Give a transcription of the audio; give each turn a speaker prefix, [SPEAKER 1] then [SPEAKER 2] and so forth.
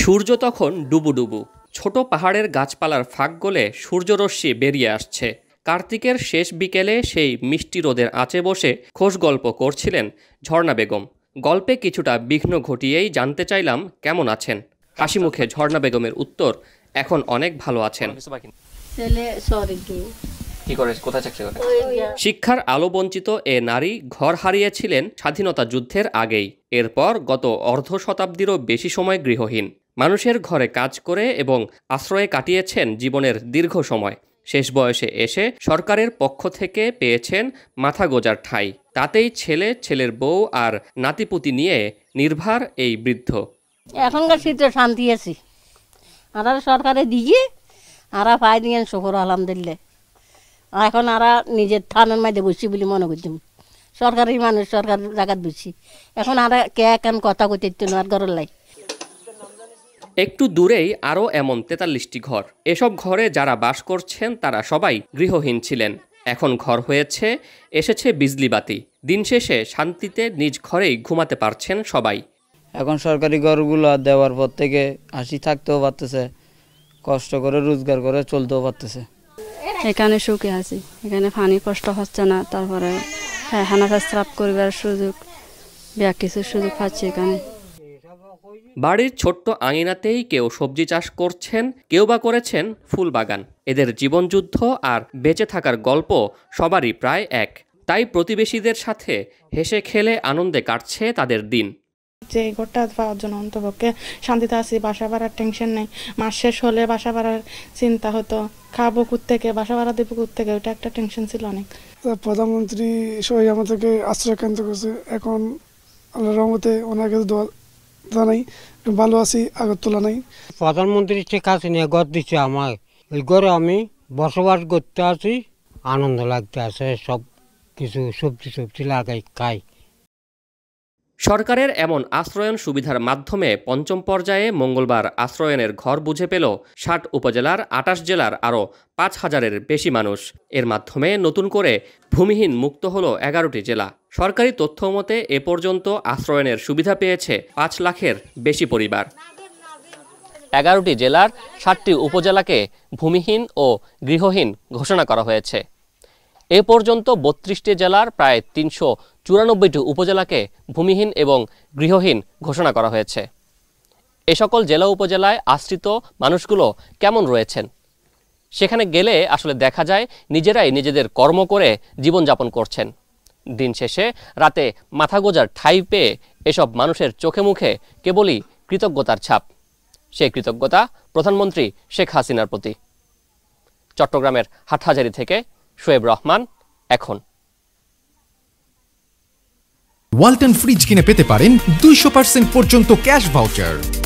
[SPEAKER 1] সূর্য তখন ডুবুডুবু ছোট পাহাড়ের গাছপালার ফাঁক গলে সূর্যরশ্মি বেরিয়ে আসছে কার্তিকের শেষ বিকেলে সেই মিষ্টি রোদের আঁচে বসে খোশ গল্প করছিলেন ঝর্ণা বেগম গল্পে কিছুটা বিঘ্ন ঘটিয়েই জানতে চাইলাম কেমন আছেন হাসি মুখে ঝর্ণা বেগমের উত্তর এখন অনেক ভালো আছেন ছেলে শিক্ষার আলো বঞ্চিত এ নারী ঘর হারিয়েছিলেন স্বাধীনতা যুদ্ধের আগেই এরপর গত অর্ধ শতাব্দীরও বেশি সময় গৃহহীন মানুষের ঘরে কাজ করে এবং আশ্রয়ে কাটিয়েছেন জীবনের দীর্ঘ সময় শেষ বয়সে এসে সরকারের পক্ষ থেকে পেয়েছেন মাথা গোজার ঠাঁই তাতেই ছেলে ছেলের বউ আর নাতিপুতি নিয়ে নির্ভার এই বৃদ্ধ এখনকার শীতে শান্তি আছি আর সরকারে দিয়ে আরা পাই দিয়ে শহর আলহামদুলিল্লাহ এখন আর নিজের থানের মাঝে বসি বলে মনে করছি সরকারি মানুষ সরকার জায়গাত বসি এখন আর কে কেন কথা কইতে আর ঘরের লাই একটু দূরেই আরও এমন তেতাল্লিশটি ঘর এসব ঘরে যারা বাস করছেন তারা সবাই গৃহহীন ছিলেন এখন ঘর হয়েছে এসেছে বিজলিবাতি দিন শেষে শান্তিতে নিজ ঘরেই ঘুমাতে পারছেন সবাই এখন সরকারি ঘরগুলো দেওয়ার পর থেকে হাসি থাকতেও পারতেছে কষ্ট করে রোজগার করে চলতেও পারতেছে এখানে সুখে আছি এখানে ফানি কষ্ট হচ্ছে না তারপরে পায়খানা হ্যাঁ, স্রাপ করিবার সুযোগ বা কিছু সুযোগ পাচ্ছি এখানে বাড়ির ছোট্ট আঙিনাতেই কেউ সবজি চাষ করছেন কেউ বা করেছেন ফুল বাগান এদের জীবনযুদ্ধ আর বেঁচে থাকার গল্প সবারই প্রায় এক তাই প্রতিবেশীদের সাথে হেসে খেলে আনন্দে কাটছে তাদের দিন যে ঘরটা পাওয়ার জন্য অন্তপক্ষে শান্তিতে আছি বাসা ভাড়ার টেনশন নেই মাস শেষ হলে বাসা ভাড়ার চিন্তা হতো খাবো থেকে বাসা ভাড়া দেবো থেকে ওটা একটা টেনশন ছিল অনেক প্রধানমন্ত্রী সবাই আমাদেরকে আশ্রয় কেন্দ্র করছে এখন আল্লাহ রহমতে ওনাকে দোয়া জানাই ভালো আছি আগের তোলা নাই প্রধানমন্ত্রী ঠিক আছে নিয়ে ঘর দিচ্ছে আমার ওই ঘরে আমি বসবাস করতে আছি আনন্দ লাগতে আছে সব কিছু সবজি সবজি লাগাই খাই সরকারের এমন আশ্রয়ন সুবিধার মাধ্যমে পঞ্চম পর্যায়ে মঙ্গলবার আশ্রয়নের ঘর বুঝে পেল ষাট উপজেলার আটাশ জেলার আরও পাঁচ হাজারের বেশি মানুষ এর মাধ্যমে নতুন করে ভূমিহীন মুক্ত হল এগারোটি জেলা সরকারি তথ্য মতে এ পর্যন্ত আশ্রয়নের সুবিধা পেয়েছে পাঁচ লাখের বেশি পরিবার এগারোটি জেলার ষাটটি উপজেলাকে ভূমিহীন ও গৃহহীন ঘোষণা করা হয়েছে এ পর্যন্ত বত্রিশটি জেলার প্রায় তিনশো চুরানব্বইটি উপজেলাকে ভূমিহীন এবং গৃহহীন ঘোষণা করা হয়েছে এ সকল জেলা উপজেলায় আশ্রিত মানুষগুলো কেমন রয়েছেন সেখানে গেলে আসলে দেখা যায় নিজেরাই নিজেদের কর্ম করে জীবনযাপন করছেন দিন শেষে রাতে মাথা গোজার ঠাই পেয়ে এসব মানুষের চোখে মুখে কেবলই কৃতজ্ঞতার ছাপ সেই কৃতজ্ঞতা প্রধানমন্ত্রী শেখ হাসিনার প্রতি চট্টগ্রামের হাটহাজারি থেকে শোয়েব রহমান এখন ওয়ালটন ফ্রিজ কিনে পেতে পারেন দুইশো পার্সেন্ট পর্যন্ত ক্যাশ ভাউচার